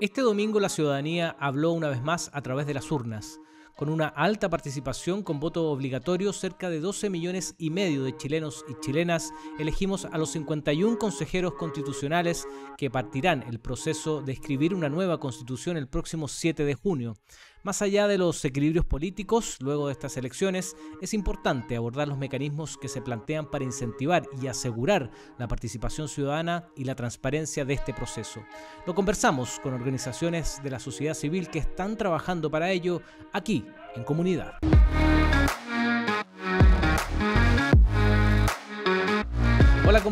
Este domingo la ciudadanía habló una vez más a través de las urnas, con una alta participación con voto obligatorio, cerca de 12 millones y medio de chilenos y chilenas elegimos a los 51 consejeros constitucionales que partirán el proceso de escribir una nueva constitución el próximo 7 de junio. Más allá de los equilibrios políticos, luego de estas elecciones, es importante abordar los mecanismos que se plantean para incentivar y asegurar la participación ciudadana y la transparencia de este proceso. Lo conversamos con organizaciones de la sociedad civil que están trabajando para ello aquí, en comunidad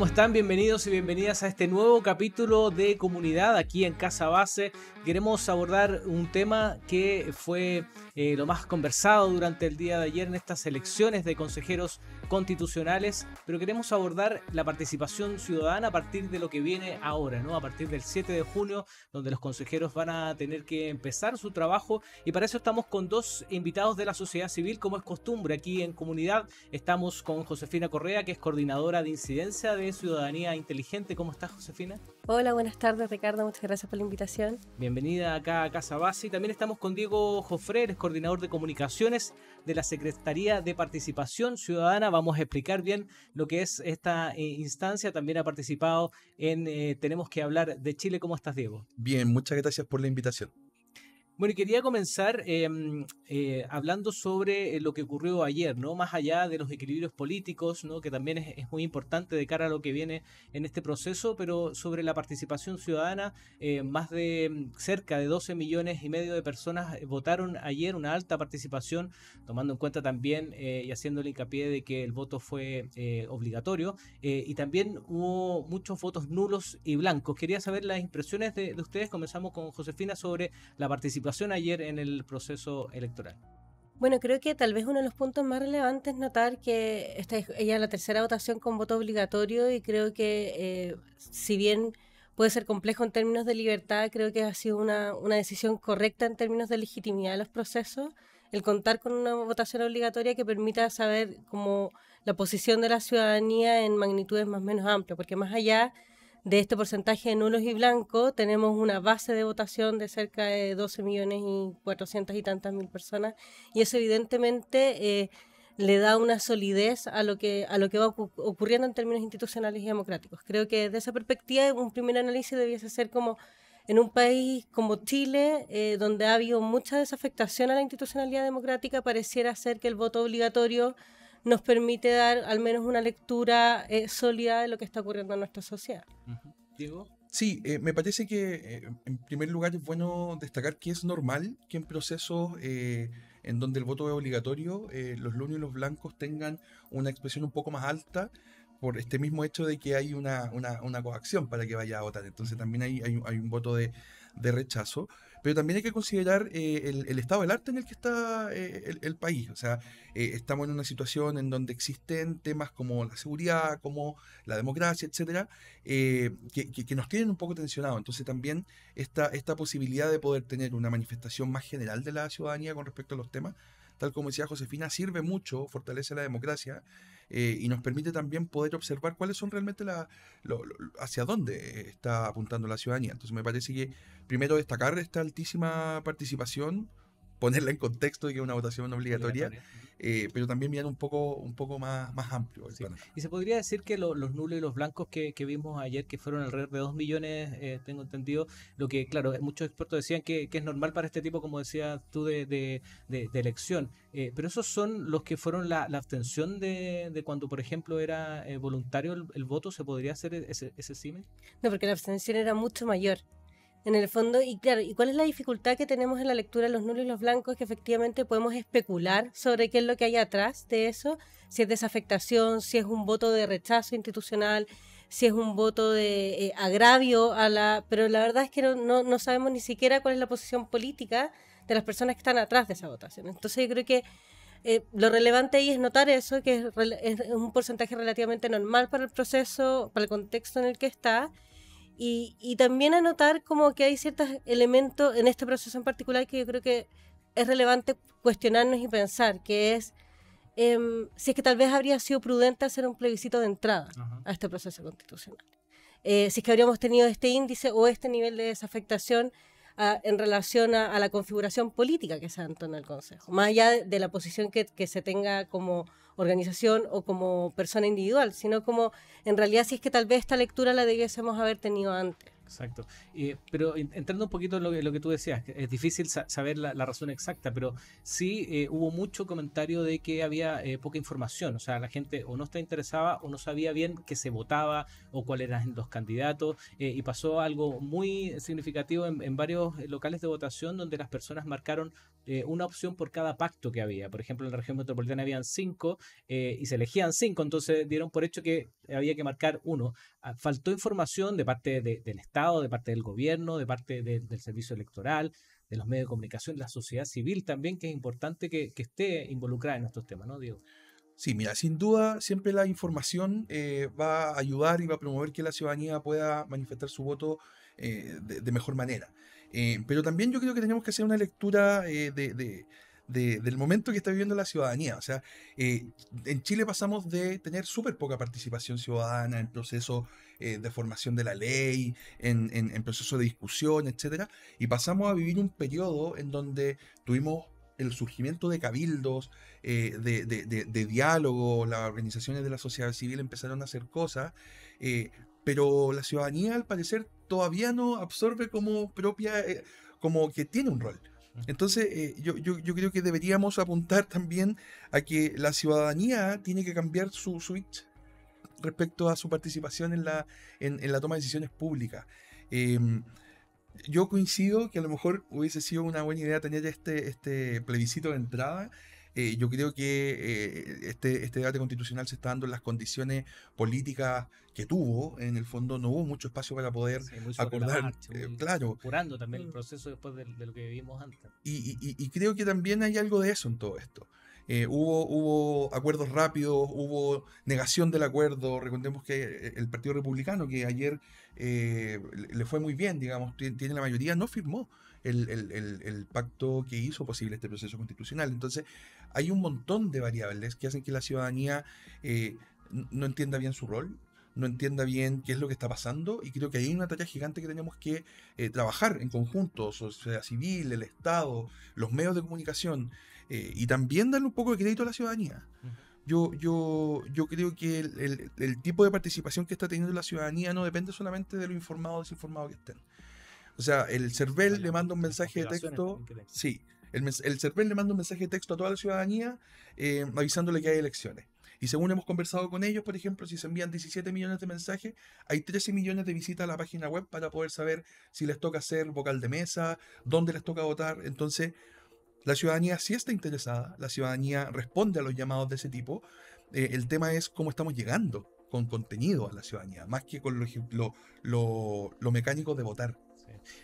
están? Bienvenidos y bienvenidas a este nuevo capítulo de comunidad aquí en Casa Base. Queremos abordar un tema que fue eh, lo más conversado durante el día de ayer en estas elecciones de consejeros constitucionales, pero queremos abordar la participación ciudadana a partir de lo que viene ahora, ¿no? A partir del 7 de junio, donde los consejeros van a tener que empezar su trabajo y para eso estamos con dos invitados de la sociedad civil, como es costumbre aquí en comunidad. Estamos con Josefina Correa, que es coordinadora de incidencia de Ciudadanía Inteligente. ¿Cómo estás, Josefina? Hola, buenas tardes, Ricardo. Muchas gracias por la invitación. Bienvenida acá a Casa Base. Y también estamos con Diego Jofrer, es coordinador de comunicaciones de la Secretaría de Participación Ciudadana. Vamos a explicar bien lo que es esta eh, instancia. También ha participado en eh, Tenemos que hablar de Chile. ¿Cómo estás, Diego? Bien, muchas gracias por la invitación. Bueno, y quería comenzar em, eh, hablando sobre eh, lo que ocurrió ayer, ¿no? Más allá de los equilibrios políticos, ¿no? Que también es, muy importante de cara a lo que viene en este proceso, pero sobre la participación ciudadana, eh, más de mm, cerca de 12 millones y medio de personas votaron ayer, una alta participación, tomando en cuenta también y haciéndole hincapié de que el voto fue obligatorio, y también hubo muchos votos nulos y blancos. Quería saber las impresiones de ustedes, comenzamos con Josefina, sobre la participación situación ayer en el proceso electoral? Bueno, creo que tal vez uno de los puntos más relevantes es notar que esta es ya la tercera votación con voto obligatorio y creo que eh, si bien puede ser complejo en términos de libertad, creo que ha sido una, una decisión correcta en términos de legitimidad de los procesos, el contar con una votación obligatoria que permita saber como la posición de la ciudadanía en magnitudes más o menos amplias, porque más allá de este porcentaje de nulos y blancos, tenemos una base de votación de cerca de 12 millones y 400 y tantas mil personas, y eso evidentemente eh, le da una solidez a lo, que, a lo que va ocurriendo en términos institucionales y democráticos. Creo que desde esa perspectiva, un primer análisis debiese ser como en un país como Chile, eh, donde ha habido mucha desafectación a la institucionalidad democrática, pareciera ser que el voto obligatorio nos permite dar al menos una lectura eh, sólida de lo que está ocurriendo en nuestra sociedad. Diego. Sí, eh, me parece que eh, en primer lugar es bueno destacar que es normal que en procesos en donde el voto es obligatorio, los lunes y los blancos tengan una expresión un poco más alta por este mismo hecho de que hay una, una, coacción para que vaya a votar. Entonces también hay, hay, hay un voto de, de rechazo pero también hay que considerar eh, el, estado del arte en el que está eh, el, país. O sea, eh, estamos en una situación en donde existen temas como la seguridad, como la democracia, etcétera, que, nos tienen un poco tensionados. Entonces, también esta, esta posibilidad de poder tener una manifestación más general de la ciudadanía con respecto a los temas, tal como decía Josefina, sirve mucho, fortalece la democracia. Eh, y nos permite también poder observar cuáles son realmente la, hacia dónde está apuntando la ciudadanía. Entonces me parece que primero destacar esta altísima participación, ponerla en contexto de que es una votación obligatoria. Eh, pero también mirar un poco, un poco más, más amplio. Y se podría decir que los nulos y los blancos que, vimos ayer, que fueron alrededor de 2 millones, eh, tengo entendido, lo que, claro, eh, muchos expertos decían que, es normal para este tipo, como decías tú, de, elección. pero esos son los que fueron la, abstención de, cuando, por ejemplo, era voluntario el, voto, ¿se podría hacer ese, ese CIME? No, porque la abstención era mucho mayor en el fondo, y claro, cuál es la dificultad que tenemos en la lectura de los nulos y los blancos? Que efectivamente podemos especular sobre qué es lo que hay atrás de eso, si es desafectación, si es un voto de rechazo institucional, si es un voto de eh, agravio a la... Pero la verdad es que no, no sabemos ni siquiera cuál es la posición política de las personas que están atrás de esa votación. Entonces yo creo que eh, lo relevante ahí es notar eso, que es, un porcentaje relativamente normal para el proceso, para el contexto en el que está, y, también anotar como que hay ciertos elementos en este proceso en particular que yo creo que es relevante cuestionarnos y pensar, que es em, si es que tal vez habría sido prudente hacer un plebiscito de entrada a este proceso constitucional. Eh, si es que habríamos tenido este índice o este nivel de desafectación ah, en relación a, la configuración política que se dado en el Consejo, más allá de, la posición que, que se tenga como organización o como persona individual, sino como en realidad si es que tal vez esta lectura la debiésemos haber tenido antes. Exacto. pero entrando un poquito en lo, lo, que tú decías, es difícil saber la, razón exacta, pero sí eh, hubo mucho comentario de que había eh, poca información, o sea, la gente o no está interesada o no sabía bien qué se votaba o cuáles eran los candidatos, eh, y pasó algo muy significativo en, varios locales de votación donde las personas marcaron eh, una opción por cada pacto que había. Por ejemplo, en la región metropolitana habían cinco eh, y se elegían cinco, entonces dieron por hecho que había que marcar uno. Ah, faltó información de parte del Estado, de parte del gobierno, de parte del servicio electoral, de los medios de comunicación, de la sociedad civil también, que es importante que, esté involucrada en estos temas, ¿no, Diego? Sí, mira, sin duda siempre la información eh, va a ayudar y va a promover que la ciudadanía pueda manifestar su voto de, mejor manera. Eh, pero también yo creo que tenemos que hacer una lectura eh, de, del momento que está viviendo la ciudadanía. O sea, eh, en Chile pasamos de tener súper poca participación ciudadana en proceso de formación de la ley, en, en, proceso de discusión, etc., y pasamos a vivir un periodo en donde tuvimos el surgimiento de cabildos, de, diálogo, las organizaciones de la sociedad civil empezaron a hacer cosas, pero la ciudadanía al parecer todavía no absorbe como propia, eh, como que tiene un rol. Entonces, eh, yo, creo que deberíamos apuntar también a que la ciudadanía tiene que cambiar su switch respecto a su participación en la, en, la toma de decisiones públicas. Em, yo coincido que a lo mejor hubiese sido una buena idea tener este, este plebiscito de entrada eh, yo creo que eh, este, este debate constitucional se está dando en las condiciones políticas que tuvo. En el fondo no hubo mucho espacio para poder acordar. Eh, claro. Curando también el mm. proceso después de, lo que vivimos antes. Y, creo que también hay algo de eso en todo esto. hubo, hubo acuerdos rápidos, hubo negación del acuerdo. Recordemos que el Partido Republicano, que ayer le fue muy bien, digamos, tiene la mayoría, no firmó el pacto que hizo posible este proceso constitucional. Entonces, hay un montón de variables que hacen que la ciudadanía eh, no entienda bien su rol, no entienda bien qué es lo que está pasando y creo que hay una tarea gigante que tenemos que eh, trabajar en conjunto, sociedad civil, el Estado, los medios de comunicación eh, y también darle un poco de crédito a la ciudadanía. Yo, yo, yo creo que el, el, tipo de participación que está teniendo la ciudadanía no depende solamente de lo informado o desinformado que estén. O sea, el CERVEL le manda un mensaje de texto. Sí, el, el le manda un mensaje de texto a toda la ciudadanía eh, avisándole que hay elecciones. Y según hemos conversado con ellos, por ejemplo, si se envían 17 millones de mensajes, hay 13 millones de visitas a la página web para poder saber si les toca ser vocal de mesa, dónde les toca votar. Entonces, la ciudadanía sí está interesada, la ciudadanía responde a los llamados de ese tipo. Eh, el tema es cómo estamos llegando con contenido a la ciudadanía, más que con lo mecánico de votar.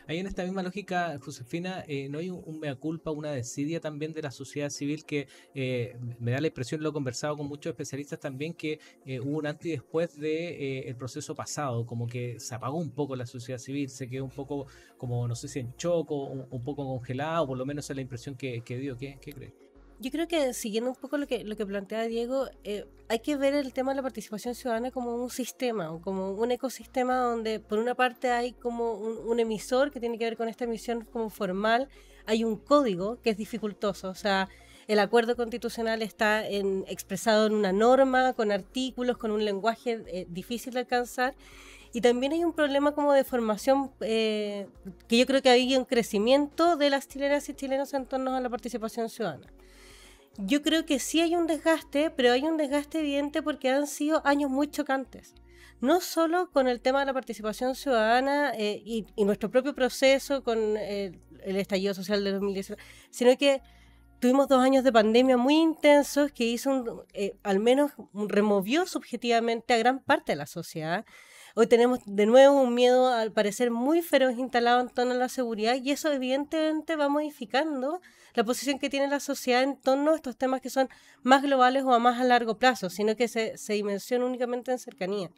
Ahí en esta misma lógica, Josefina, eh, ¿no hay un, mea culpa, una desidia también de la sociedad civil que eh, me da la impresión, lo he conversado con muchos especialistas también, que eh, hubo un antes y después del de, el proceso pasado, como que se apagó un poco la sociedad civil, se quedó un poco, como no sé si en choco, un, un poco congelado, por lo menos es la impresión que, dio. qué crees? yo creo que siguiendo un poco lo que, lo que plantea Diego, eh, hay que ver el tema de la participación ciudadana como un sistema, como un ecosistema donde por una parte hay como un, emisor que tiene que ver con esta emisión como formal, hay un código que es dificultoso, o sea, el acuerdo constitucional está expresado en una norma, con artículos, con un lenguaje eh, difícil de alcanzar. Y también hay un problema como de formación, eh, que yo creo que hay un crecimiento de las chilenas y chilenos en torno a la participación ciudadana yo creo que sí hay un desgaste, pero hay un desgaste evidente porque han sido años muy chocantes. No solo con el tema de la participación ciudadana eh, y, nuestro propio proceso con eh, el estallido social de 2019, sino que tuvimos dos años de pandemia muy intensos que hizo, eh, al menos removió subjetivamente a gran parte de la sociedad Hoy tenemos de nuevo un miedo al parecer muy feroz instalado en torno a la seguridad y eso evidentemente va modificando la posición que tiene la sociedad en torno a estos temas que son más globales o a más a largo plazo, sino que se, se dimensiona únicamente en cercanía.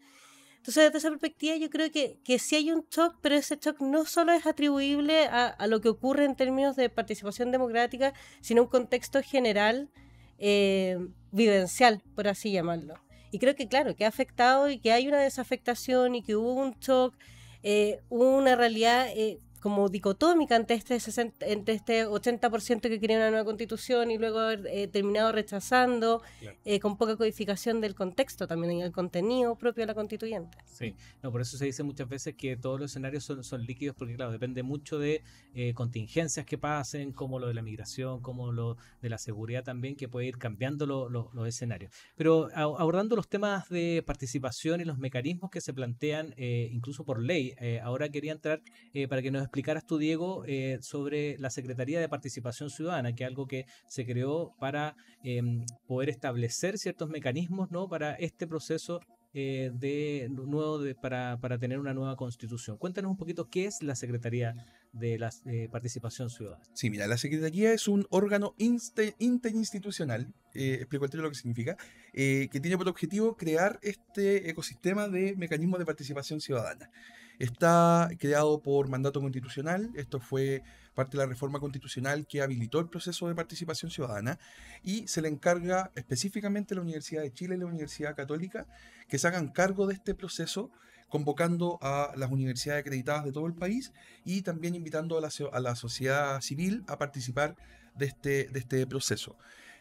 Entonces, desde esa perspectiva, yo creo que, que sí hay un shock, pero ese shock no solo es atribuible a, lo que ocurre en términos de participación democrática, sino un contexto general eh, vivencial, por así llamarlo. Y creo que, claro, que ha afectado y que hay una desafectación y que hubo un shock, eh, una realidad eh, como dicotómica ante este, este 80% que quería una nueva constitución y luego haber eh, terminado rechazando, eh, con poca codificación del contexto también en el contenido propio de la constituyente. Sí, no, por eso se dice muchas veces que todos los escenarios son, son líquidos, porque claro, depende mucho de eh, contingencias que pasen, como lo de la migración, como lo de la seguridad también, que puede ir cambiando los escenarios. Pero abordando los temas de participación y los mecanismos que se plantean, incluso por ley, ahora quería entrar para que nos explicarás tú, Diego, eh, sobre la Secretaría de Participación Ciudadana, que es algo que se creó para em, poder establecer ciertos mecanismos ¿no? para este proceso eh, de nuevo de, para, para, tener una nueva constitución. Cuéntanos un poquito qué es la Secretaría de la eh, Participación Ciudadana. Sí, mira, la Secretaría es un órgano interinstitucional, eh, explico el lo que significa, que tiene por objetivo crear este ecosistema de mecanismos de participación ciudadana. Está creado por mandato constitucional, esto fue parte de la reforma constitucional que habilitó el proceso de participación ciudadana y se le encarga específicamente a la Universidad de Chile y la Universidad Católica que se hagan cargo de este proceso convocando a las universidades acreditadas de todo el país y también invitando a la, sociedad civil a participar de este, este proceso.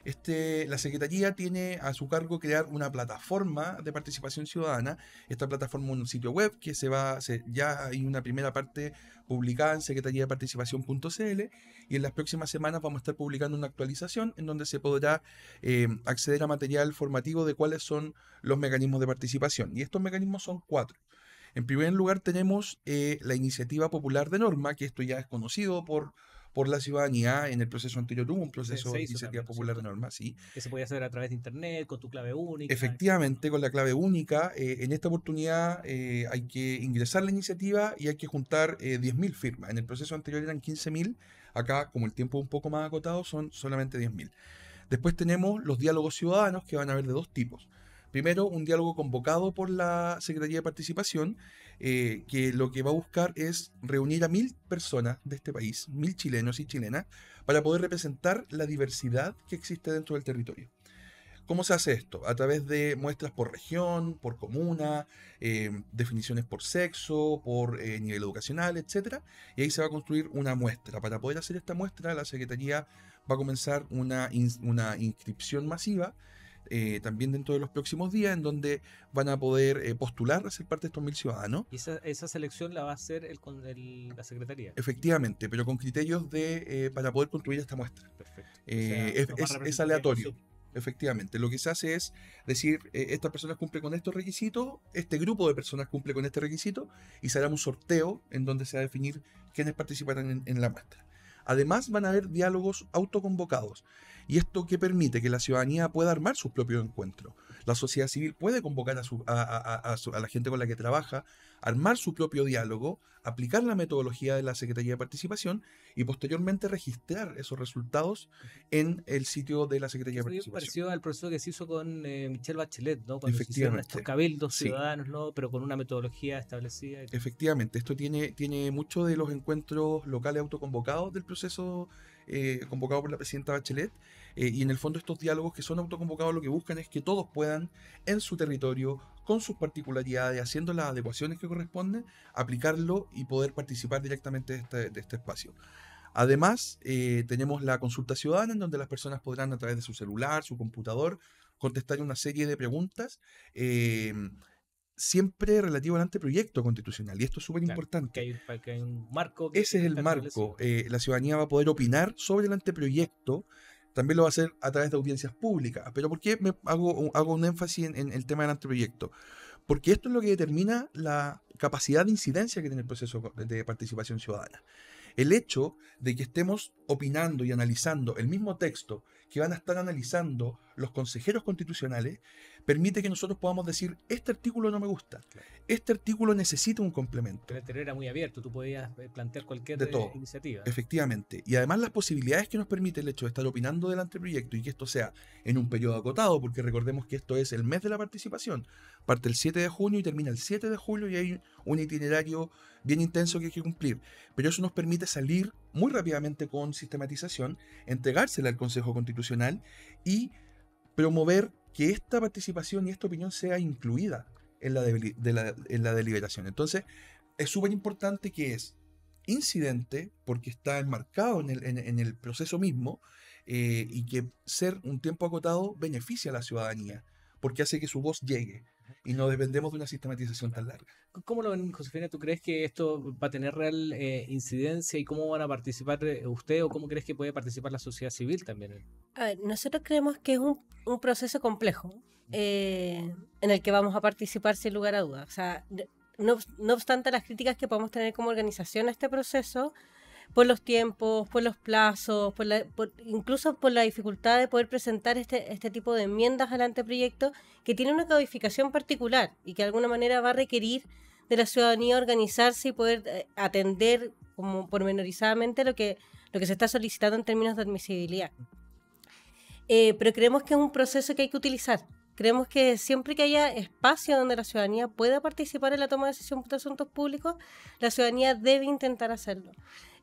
Este, la Secretaría tiene a su cargo crear una plataforma de participación ciudadana. Esta plataforma es un sitio web que se va, ya hay una primera parte publicada en secretariadeparticipacion.cl y en las próximas semanas vamos a estar publicando una actualización en donde se podrá eh, acceder a material formativo de cuáles son los mecanismos de participación. Y estos mecanismos son cuatro. En primer lugar tenemos eh, la iniciativa popular de norma, que esto ya es conocido por por la ciudadanía en el proceso anterior. Hubo un proceso de iniciativa popular de norma, sí. Que se podía hacer a través de Internet, con tu clave única. Efectivamente, con la clave única. Eh, en esta oportunidad eh, hay que ingresar la iniciativa y hay que juntar 10.000 eh, firmas. En el proceso anterior eran 15.000. Acá, como el tiempo es un poco más acotado, son solamente 10.000. Después tenemos los diálogos ciudadanos que van a haber de dos tipos. Primero, un diálogo convocado por la Secretaría de Participación eh, que lo que va a buscar es reunir a mil personas de este país, mil chilenos y chilenas, para poder representar la diversidad que existe dentro del territorio. ¿Cómo se hace esto? A través de muestras por región, por comuna, eh, definiciones por sexo, por eh, nivel educacional, etc. Y ahí se va a construir una muestra. Para poder hacer esta muestra, la Secretaría va a comenzar una, una inscripción masiva eh, también dentro de los próximos días, en donde van a poder eh, postular a ser parte de estos mil ciudadanos. Y esa, selección la va a hacer el, la Secretaría. Efectivamente, pero con criterios de eh, para poder construir esta muestra. Perfecto. es, aleatorio. Efectivamente, lo que se hace es decir, estas personas cumplen con estos requisitos, este grupo de personas cumple con este requisito y se hará un sorteo en donde se va a definir quiénes participarán en la muestra. Además, van a haber diálogos autoconvocados y esto que permite que la ciudadanía pueda armar sus propios encuentros. La sociedad civil puede convocar a, su, a, a, a, la gente con la que trabaja, armar su propio diálogo, aplicar la metodología de la Secretaría de Participación y posteriormente registrar esos resultados en el sitio de la Secretaría de Participación. pareció al proceso que se hizo con eh, Michelle Bachelet, ¿no? Cuando Efectivamente. cabildos ciudadanos, ¿no? Pero con una metodología establecida. Efectivamente, esto tiene, tiene mucho de los encuentros locales autoconvocados del proceso eh, convocado por la presidenta Bachelet eh, y en el fondo estos diálogos que son autoconvocados lo que buscan es que todos puedan, en su territorio, con sus particularidades, haciendo las adecuaciones que corresponden, aplicarlo y poder participar directamente de este, este espacio. Además, eh, tenemos la consulta ciudadana en donde las personas podrán a través de su celular, su computador, contestar una serie de preguntas. Eh, siempre relativo al anteproyecto constitucional. Y esto es súper importante. marco. Ese es el marco. la ciudadanía va a poder opinar sobre el anteproyecto también lo va a hacer a través de audiencias públicas. Pero ¿por qué me hago, hago un énfasis en, en el tema del anteproyecto? Porque esto es lo que determina la capacidad de incidencia que tiene el proceso de participación ciudadana. El hecho de que estemos opinando y analizando el mismo texto que van a estar analizando los consejeros constitucionales permite que nosotros podamos decir, este artículo no me gusta, este artículo necesita un complemento. Pero este era muy abierto, tú podías eh, plantear cualquier de eh, iniciativa. Efectivamente. Y además las posibilidades que nos permite el hecho de estar opinando del anteproyecto y que esto sea en un periodo acotado, porque recordemos que esto es el mes de la participación, parte el 7 de junio y termina el 7 de julio y hay un itinerario bien intenso que hay que cumplir. Pero eso nos permite salir muy rápidamente con sistematización, entregársela al Consejo Constitucional y promover que esta participación y esta opinión sea incluida en la, en la deliberación. Entonces, es súper importante que es incidente, porque está enmarcado en el, en, el proceso mismo, eh, y que ser un tiempo acotado beneficia a la ciudadanía, porque hace que su voz llegue y no dependemos de una sistematización tan larga. ¿Cómo lo ven, Josefina? ¿Tú crees que esto va a tener real eh, incidencia y cómo van a participar eh, usted o cómo crees que puede participar la sociedad civil también? Eh? A ver, nosotros creemos que es un, proceso complejo en el que vamos a participar sin lugar a dudas. O sea, no, no obstante las críticas que podemos tener como organización a este proceso, por los tiempos, por los plazos, por incluso por la dificultad de poder presentar este, este, tipo de enmiendas al anteproyecto que tiene una codificación particular y que de alguna manera va a requerir de la ciudadanía organizarse y poder eh, atender como pormenorizadamente lo que, lo que se está solicitando en términos de admisibilidad. Eh, pero creemos que es un proceso que hay que utilizar Creemos que siempre que haya espacio donde la ciudadanía pueda participar en la toma de decisión de asuntos públicos, la ciudadanía debe intentar hacerlo.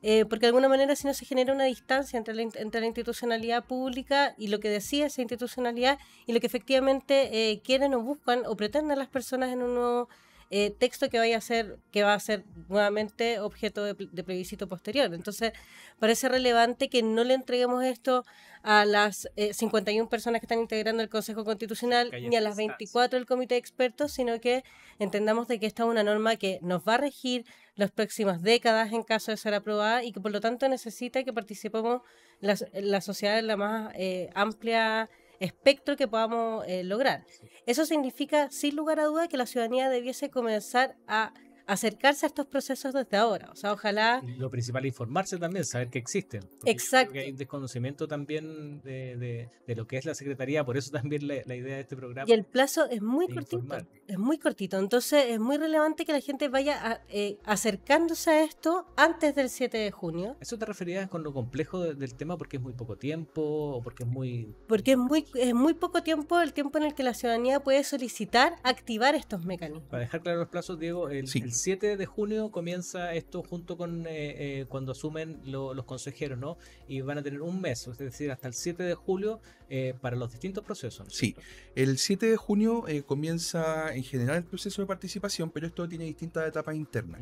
Eh, porque de alguna manera si no se genera una distancia entre la, entre la institucionalidad pública y lo que decía esa institucionalidad y lo que efectivamente eh, quieren o buscan o pretenden las personas en un nuevo eh, texto que vaya a ser, que va a ser nuevamente objeto de, plebiscito posterior. Entonces, parece relevante que no le entreguemos esto a las 51 eh, personas que están integrando el Consejo Constitucional ni a las 24 del Comité de Expertos, sino que entendamos de que esta es una norma que nos va a regir las próximas décadas en caso de ser aprobada y que por lo tanto necesita que participemos la, la sociedad en la más eh, amplia espectro que podamos eh, lograr. Eso significa, sin lugar a duda, que la ciudadanía debiese comenzar a acercarse a estos procesos desde ahora. O sea, ojalá... Lo principal es informarse también, saber que existen. Exacto. Que hay desconocimiento también de, lo que es la Secretaría, por eso también la, idea de este programa. Y el plazo es muy cortito, es muy cortito. Entonces es muy relevante que la gente vaya eh, acercándose a esto antes del 7 de junio. ¿Eso te referías con lo complejo del tema porque es muy poco tiempo o porque es muy... Porque es muy, es muy poco tiempo el tiempo en el que la ciudadanía puede solicitar activar estos mecanismos. Para dejar claro los plazos, Diego, el 7 de junio comienza esto junto con eh, eh, cuando asumen los consejeros, ¿no? Y van a tener un mes, es decir, hasta el 7 de julio eh, para los distintos procesos. Sí, el 7 de junio comienza en general el proceso de participación, pero esto tiene distintas etapas internas.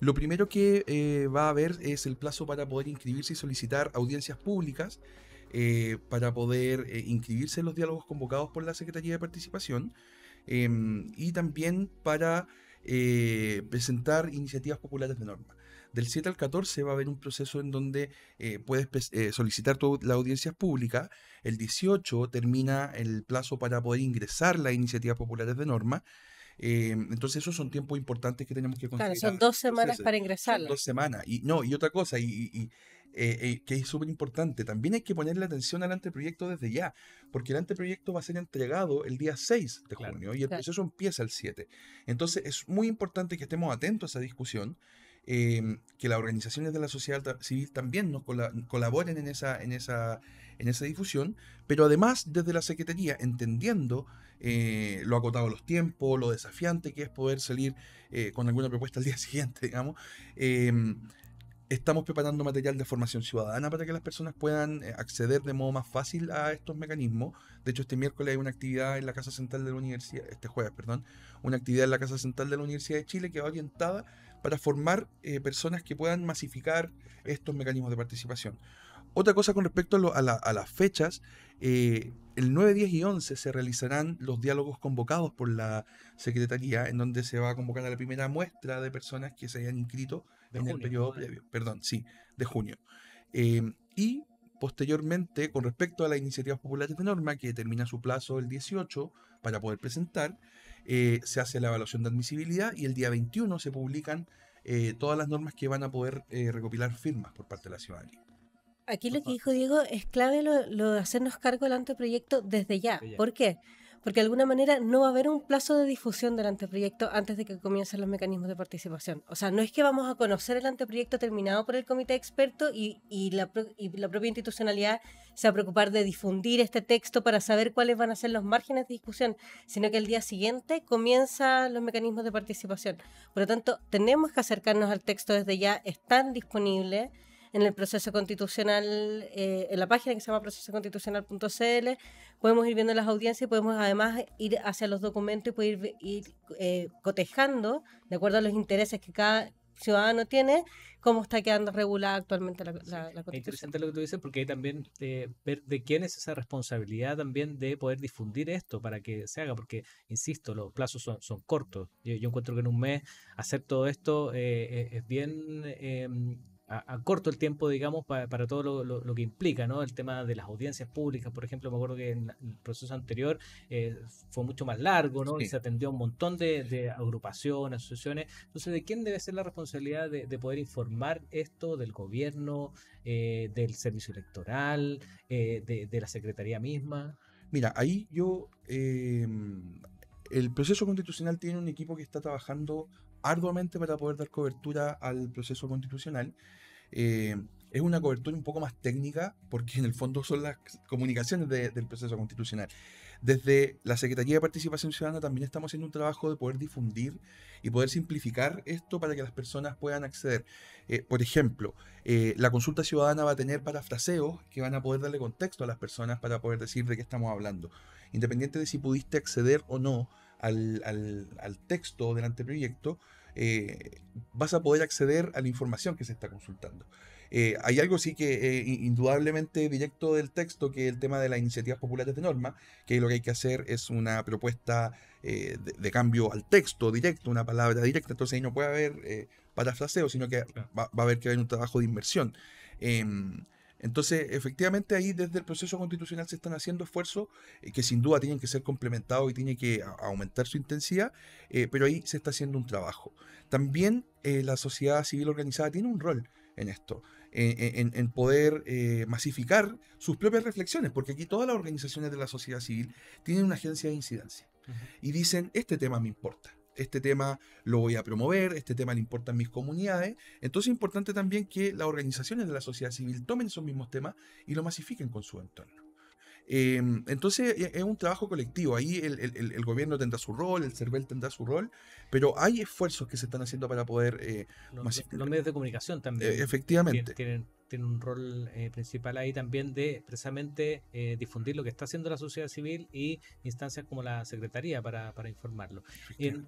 Lo primero que va a haber es el plazo para poder inscribirse y solicitar audiencias públicas, para poder inscribirse en los diálogos convocados por la Secretaría de Participación em, y también para eh, presentar iniciativas populares de norma. Del 7 al 14 va a haber un proceso en donde eh, puedes eh, solicitar la audiencia pública. El 18 termina el plazo para poder ingresar las iniciativas populares de norma. entonces esos son tiempos importantes que tenemos que considerar. son dos semanas para ingresarlas. Dos semanas. Y no, y otra cosa, y, eh, eh, que es súper importante. También hay que ponerle atención al anteproyecto desde ya, porque el anteproyecto va a ser entregado el día 6 de junio y el proceso empieza el 7. Entonces es muy importante que estemos atentos a esa discusión. Em, que las organizaciones de la sociedad civil también nos colaboren en esa, en, esa, en esa difusión, pero además desde la Secretaría, entendiendo eh, lo acotado los tiempos, lo desafiante que es poder salir con alguna propuesta al día siguiente, digamos, em, Estamos preparando material de formación ciudadana para que las personas puedan eh, acceder de modo más fácil a estos mecanismos. De hecho, este miércoles hay una actividad en la Casa Central de la Universidad, este jueves, perdón, una actividad en la Casa Central de la Universidad de Chile que va orientada para formar eh, personas que puedan masificar estos mecanismos de participación. Otra cosa con respecto a, las fechas, eh, el 9, 10 y 11 se realizarán los diálogos convocados por la Secretaría, en donde se va a convocar a la primera muestra de personas que se hayan inscrito en el periodo previo, perdón, sí, de junio. Em, y posteriormente, con respecto a las iniciativas populares de norma, que termina su plazo el 18 para poder presentar, eh, se hace la evaluación de admisibilidad y el día 21 se publican eh, todas las normas que van a poder eh, recopilar firmas por parte de la ciudadanía. Aquí lo que dijo Diego es clave lo de hacernos cargo del anteproyecto desde ya. ¿Por qué? porque de alguna manera no va a haber un plazo de difusión del anteproyecto antes de que comiencen los mecanismos de participación. O sea, no es que vamos a conocer el anteproyecto terminado por el comité experto y, la, la propia institucionalidad se va a preocupar de difundir este texto para saber cuáles van a ser los márgenes de discusión, sino que el día siguiente comienzan los mecanismos de participación. Por lo tanto, tenemos que acercarnos al texto desde ya, están disponibles en el proceso constitucional, eh, en la página que se llama procesoconstitucional.cl, podemos ir viendo las audiencias y podemos además ir hacia los documentos y poder ir, eh, cotejando, de acuerdo a los intereses que cada ciudadano tiene, cómo está quedando regulada actualmente la, Constitución. Es interesante lo que tú dices porque hay también eh, ver de quién es esa responsabilidad también de poder difundir esto para que se haga, porque, insisto, los plazos son, cortos. Yo, encuentro que en un mes hacer todo esto es bien... Eh, a, corto el tiempo, digamos, para, para todo lo, que implica, ¿no? El tema de las audiencias públicas, por ejemplo, me acuerdo que en el proceso anterior eh, fue mucho más largo, ¿no? Y se atendió a un montón de, de, agrupaciones, asociaciones. Entonces, ¿de quién debe ser la responsabilidad de, poder informar esto del gobierno, eh, del servicio electoral, eh, de, de, la secretaría misma? Mira, ahí yo... el proceso constitucional tiene un equipo que está trabajando arduamente para poder dar cobertura al proceso constitucional eh, es una cobertura un poco más técnica, porque en el fondo son las comunicaciones del proceso constitucional. Desde la Secretaría de Participación Ciudadana también estamos haciendo un trabajo de poder difundir y poder simplificar esto para que las personas puedan acceder. Eh, por ejemplo, eh, la consulta ciudadana va a tener parafraseos que van a poder darle contexto a las personas para poder decir de qué estamos hablando. Independiente de si pudiste acceder o no al texto del anteproyecto, eh, vas a poder acceder a la información que se está consultando. Eh, hay algo sí que eh, indudablemente directo del texto, que es el tema de las iniciativas populares de norma, que lo que hay que hacer es una propuesta de, cambio al texto directo, una palabra directa, entonces ahí no puede haber parafraseo, sino que va, va, a haber que haber un trabajo de inversión. Em, entonces, efectivamente, ahí desde el proceso constitucional se están haciendo esfuerzos eh, que sin duda tienen que ser complementados y tienen que aumentar su intensidad, eh, pero ahí se está haciendo un trabajo. También eh, la sociedad civil organizada tiene un rol en esto, en, poder masificar sus propias reflexiones, porque aquí todas las organizaciones de la sociedad civil tienen una agencia de incidencia y dicen, este tema me importa este tema lo voy a promover, este tema le importa a mis comunidades. Entonces es importante también que las organizaciones de la sociedad civil tomen esos mismos temas y lo masifiquen con su entorno. Em, entonces e, es un trabajo colectivo, ahí el, gobierno tendrá su rol, el CERVEL tendrá su rol, pero hay esfuerzos que se están haciendo para poder... Eh, los, medios de comunicación también. E, efectivamente. tienen tiene un rol eh, principal ahí también de precisamente eh, difundir lo que está haciendo la sociedad civil y instancias como la Secretaría para, informarlo.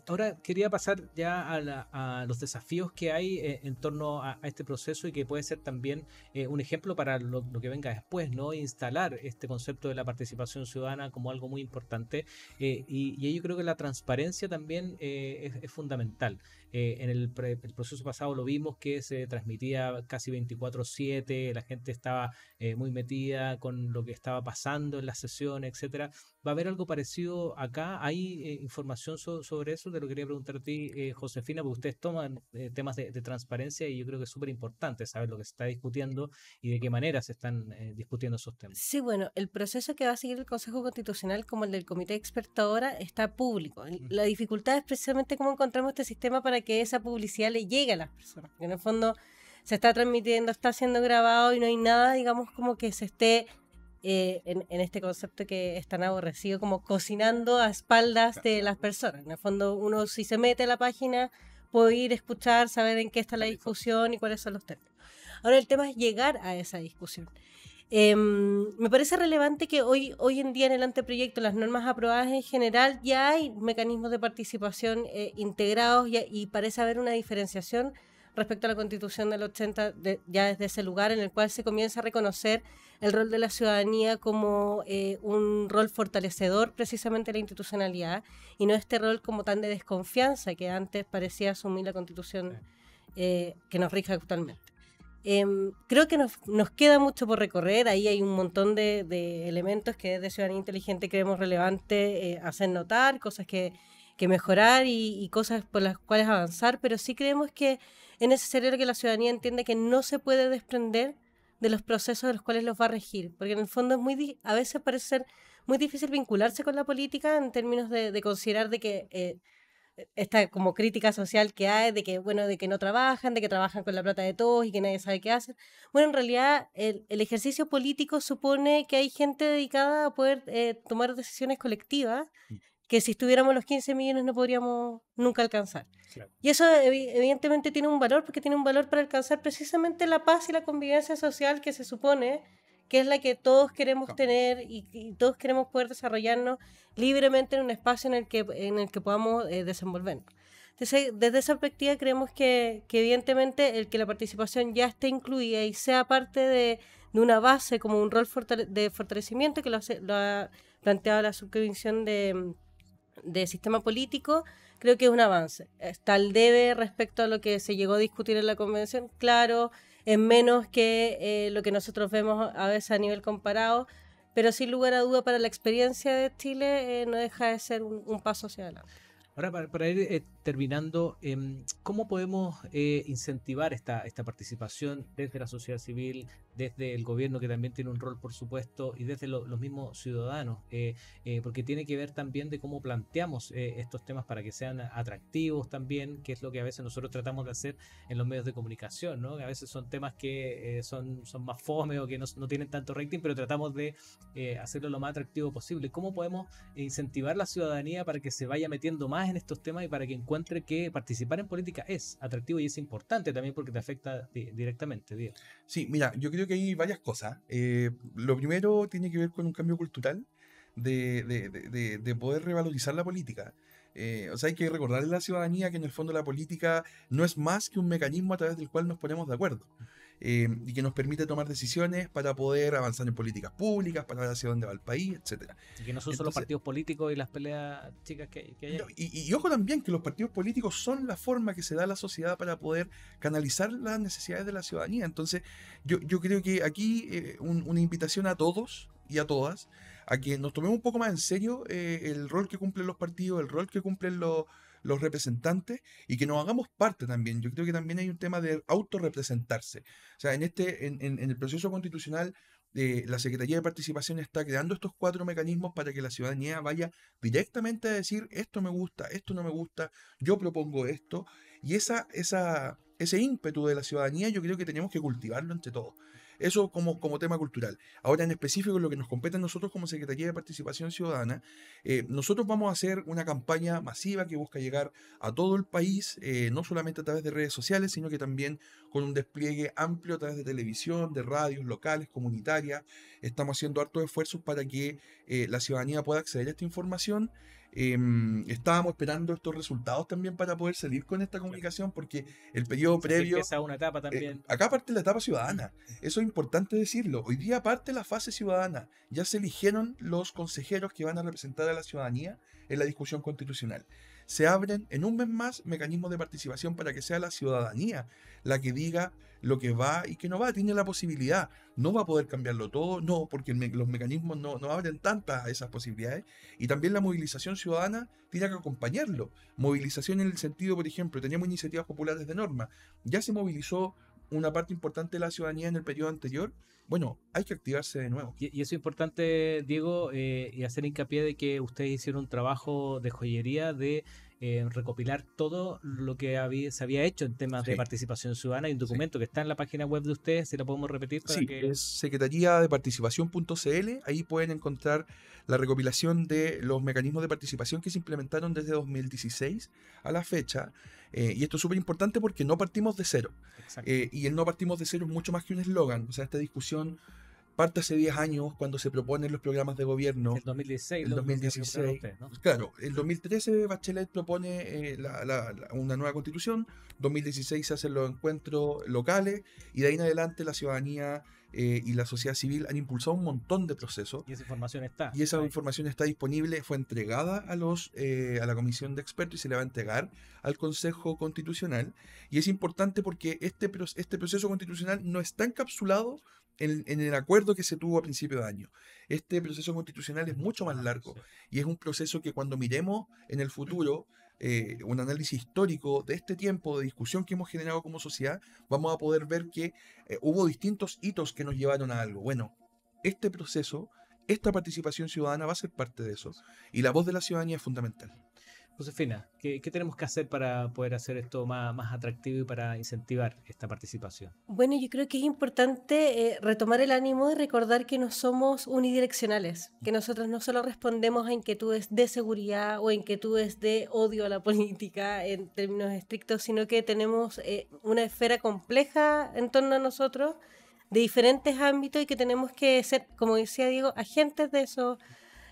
ahora quería pasar ya a, los desafíos que hay eh, en torno a, este proceso y que puede ser también un ejemplo para lo, que venga después, ¿no? Instalar este concepto de la participación ciudadana como algo muy importante y, yo creo que la transparencia también es fundamental. Eh, en el, proceso pasado lo vimos que se transmitía casi 24/7, la gente estaba eh, muy metida con lo que estaba pasando en la sesión, etcétera. ¿Va a haber algo parecido acá? ¿Hay eh, información sobre eso? Te lo quería preguntar a ti, Josefina, porque ustedes toman temas de, transparencia y yo creo que es súper importante saber lo que se está discutiendo y de qué manera se están discutiendo esos temas. Sí, bueno, el proceso que va a seguir el Consejo Constitucional como el del Comité Experto ahora está público. La dificultad es precisamente cómo encontramos este sistema para que esa publicidad le llegue a las personas. en el fondo se está transmitiendo, está siendo grabado y no hay nada, digamos, como que se esté eh, en, este concepto que es tan aborrecido, como cocinando a espaldas de las personas. En el fondo, uno si se mete a la página puede ir, a escuchar, saber en qué está la discusión y cuáles son los términos. Ahora el tema es llegar a esa discusión. Em, me parece relevante que hoy, hoy en día en el anteproyecto, las normas aprobadas en general, ya hay mecanismos de participación eh, integrados y, parece haber una diferenciación respecto a la constitución del 80, ya desde ese lugar en el cual se comienza a reconocer el rol de la ciudadanía como eh, un rol fortalecedor precisamente de la institucionalidad y no este rol como tan de desconfianza que antes parecía asumir la constitución eh, que nos rige actualmente. Em, creo que nos, queda mucho por recorrer, ahí hay un montón de, elementos que desde Ciudadanía Inteligente creemos relevante eh, hacer notar, cosas que, mejorar y, cosas por las cuales avanzar, pero sí creemos que es necesario que la ciudadanía entienda que no se puede desprender de los procesos de los cuales los va a regir, porque en el fondo es muy a veces parece ser muy difícil vincularse con la política en términos de, considerar de que... Eh, e, esta como crítica social que hay de que, bueno, de que no trabajan, de que trabajan con la plata de todos y que nadie sabe qué hacer Bueno, en realidad el, ejercicio político supone que hay gente dedicada a poder eh, tomar decisiones colectivas mm. que si estuviéramos los 15 millones no podríamos nunca alcanzar. Y eso evidentemente tiene un valor, porque tiene un valor para alcanzar precisamente la paz y la convivencia social que se supone que es la que todos queremos tener y, todos queremos poder desarrollarnos libremente en un espacio en el que, en el que podamos eh, desenvolvernos. Desde, desde, esa perspectiva creemos que, evidentemente el que la participación ya esté incluida y sea parte de, una base como un rol de fortalecimiento que lo, lo, ha planteado la subcomisión de, sistema político, creo que es un avance. Tal debe respecto a lo que se llegó a discutir en la convención, claro, es menos que eh, lo que nosotros vemos a veces a nivel comparado, pero sin lugar a duda para la experiencia de Chile eh, no deja de ser un, paso hacia adelante. Ahora, para, ir eh, terminando, em, ¿cómo podemos incentivar esta, esta participación desde la sociedad civil, desde el gobierno que también tiene un rol, por supuesto, y desde los mismos ciudadanos, eh, eh, porque tiene que ver también de cómo planteamos eh, estos temas para que sean atractivos también, que es lo que a veces nosotros tratamos de hacer en los medios de comunicación, ¿no? Que a veces son temas que son, son más fome o que no, tienen tanto rating, pero tratamos de hacerlo lo más atractivo posible. ¿Cómo podemos incentivar la ciudadanía para que se vaya metiendo más en estos temas y para que encuentre que participar en política es atractivo y es importante también porque te afecta directamente, Diego? Sí, mira, yo creo que hay varias cosas. Eh, lo primero tiene que ver con un cambio cultural de, poder revalorizar la política. Eh, o sea, hay que recordarle a la ciudadanía que en el fondo la política no es más que un mecanismo a través del cual nos ponemos de acuerdo. Eh, y que nos permite tomar decisiones para poder avanzar en políticas públicas, para ver hacia dónde va el país, etcétera. Y que no son solo partidos políticos y las peleas chicas que, hay. Y, ojo también que los partidos políticos son la forma que se da a la sociedad para poder canalizar las necesidades de la ciudadanía. Entonces, yo, yo creo que aquí eh, una invitación a todos y a todas a que nos tomemos un poco más en serio eh, el rol que cumplen los partidos, el rol que cumplen los los representantes y que nos hagamos parte también. Yo creo que también hay un tema de autorrepresentarse. O sea, en, este, en, el proceso constitucional eh, la Secretaría de Participación está creando estos cuatro mecanismos para que la ciudadanía vaya directamente a decir esto me gusta, esto no me gusta, yo propongo esto. Y esa, esa, ese ímpetu de la ciudadanía yo creo que tenemos que cultivarlo entre todos. Eso como, como tema cultural. Ahora, en específico, lo que nos compete a nosotros como Secretaría de Participación Ciudadana, eh, nosotros vamos a hacer una campaña masiva que busca llegar a todo el país, eh, no solamente a través de redes sociales, sino que también con un despliegue amplio a través de televisión, de radios locales, comunitarias. Estamos haciendo hartos esfuerzos para que eh, la ciudadanía pueda acceder a esta información. Em, estábamos esperando estos resultados también para poder salir con esta comunicación, porque el periodo previo. Eh, acá parte la etapa ciudadana. Eso es importante decirlo. Hoy día parte la fase ciudadana. Ya se eligieron los consejeros que van a representar a la ciudadanía en la discusión constitucional. Se abren en un mes más mecanismos de participación para que sea la ciudadanía la que diga lo que va y que no va. Tiene la posibilidad. No va a poder cambiarlo todo, no, porque los mecanismos no, abren tantas a esas posibilidades. Y también la movilización ciudadana tiene que acompañarlo. Movilización en el sentido, por ejemplo, teníamos iniciativas populares de norma. Ya se movilizó una parte importante de la ciudadanía en el periodo anterior, bueno, hay que activarse de nuevo. Y, eso es importante, Diego, eh, y hacer hincapié de que ustedes hicieron un trabajo de joyería de eh, recopilar todo lo que había, se había hecho en temas de participación ciudadana. y un documento que está en la página web de ustedes, si lo podemos repetir. que... es secretaría de participación.cl. Ahí pueden encontrar la recopilación de los mecanismos de participación que se implementaron desde 2016 a la fecha. Eh, y esto es súper importante porque no partimos de cero. Eh, y el no partimos de cero es mucho más que un eslogan. O sea, esta discusión parte hace 10 años, cuando se proponen los programas de gobierno. En 2016. El 2016. Claro, el 2013 Bachelet propone eh, la, una nueva constitución, 2016 se hacen los encuentros locales y de ahí en adelante la ciudadanía eh, y la sociedad civil han impulsado un montón de procesos. Y esa información está. Y esa información está disponible, fue entregada a, los, eh, a la comisión de expertos y se le va a entregar al Consejo Constitucional. Y es importante porque este, este proceso constitucional no está encapsulado en, el acuerdo que se tuvo a principio de año. Este proceso constitucional es mucho más largo y es un proceso que cuando miremos en el futuro, eh, un análisis histórico de este tiempo de discusión que hemos generado como sociedad, vamos a poder ver que eh, hubo distintos hitos que nos llevaron a algo. Bueno, este proceso, esta participación ciudadana va a ser parte de eso y la voz de la ciudadanía es fundamental. Josefina, ¿qué, ¿qué, tenemos que hacer para poder hacer esto más, atractivo y para incentivar esta participación? Bueno, yo creo que es importante eh, retomar el ánimo y recordar que no somos unidireccionales, que nosotros no solo respondemos a inquietudes de seguridad o inquietudes de odio a la política en términos estrictos, sino que tenemos eh, una esfera compleja en torno a nosotros de diferentes ámbitos y que tenemos que ser, como decía Diego, agentes de esos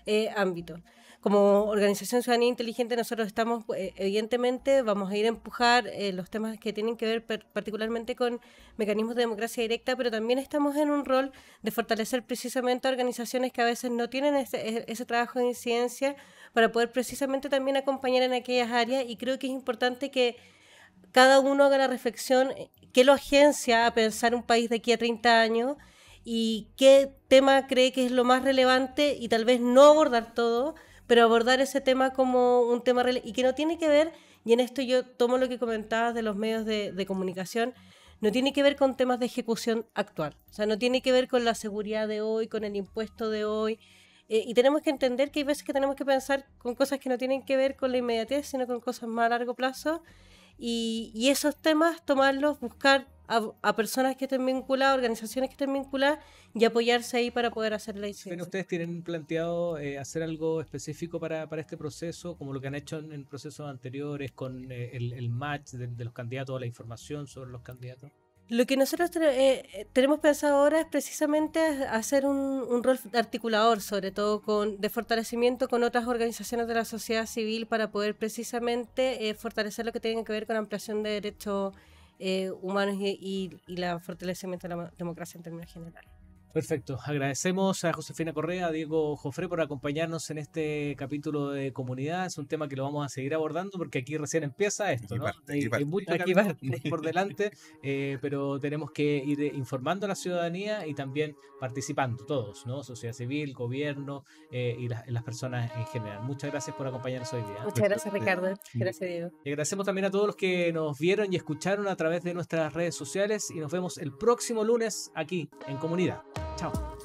eh, ámbitos como organización ciudadanía inteligente nosotros estamos, eh, evidentemente, vamos a ir a empujar eh, los temas que tienen que ver particularmente con mecanismos de democracia directa, pero también estamos en un rol de fortalecer precisamente a organizaciones que a veces no tienen ese, e, ese trabajo de incidencia para poder precisamente también acompañar en aquellas áreas y creo que es importante que cada uno haga la reflexión eh, qué lo agencia a pensar un país de aquí a 30 años y qué tema cree que es lo más relevante y tal vez no abordar todo pero abordar ese tema como un tema real y que no tiene que ver, y en esto yo tomo lo que comentabas de los medios de, comunicación, no tiene que ver con temas de ejecución actual, o sea, no tiene que ver con la seguridad de hoy, con el impuesto de hoy, eh, y tenemos que entender que hay veces que tenemos que pensar con cosas que no tienen que ver con la inmediatez, sino con cosas más a largo plazo. Y, y esos temas, tomarlos, buscar a, personas que estén vinculadas, organizaciones que estén vinculadas y apoyarse ahí para poder hacer la licencia. ¿Ustedes tienen planteado eh, hacer algo específico para, para, este proceso, como lo que han hecho en, procesos anteriores con eh, el, match de, los candidatos o la información sobre los candidatos? Lo que nosotros eh, tenemos pensado ahora es precisamente hacer un, rol articulador, sobre todo con, de fortalecimiento con otras organizaciones de la sociedad civil para poder precisamente fortalecer lo que tiene que ver con ampliación de derechos eh, humanos y, y, y la fortalecimiento de la democracia en términos generales. Perfecto. Agradecemos a Josefina Correa, a Diego Jofre por acompañarnos en este capítulo de comunidad. Es un tema que lo vamos a seguir abordando porque aquí recién empieza esto, ¿no? hay, por delante, eh, pero tenemos que ir informando a la ciudadanía y también participando todos, ¿no? Sociedad civil, gobierno eh, y las, personas en general. Muchas gracias por acompañarnos hoy día. Muchas gracias, Ricardo. Gracias, Diego. Y agradecemos también a todos los que nos vieron y escucharon a través de nuestras redes sociales y nos vemos el próximo lunes aquí en comunidad. Chao.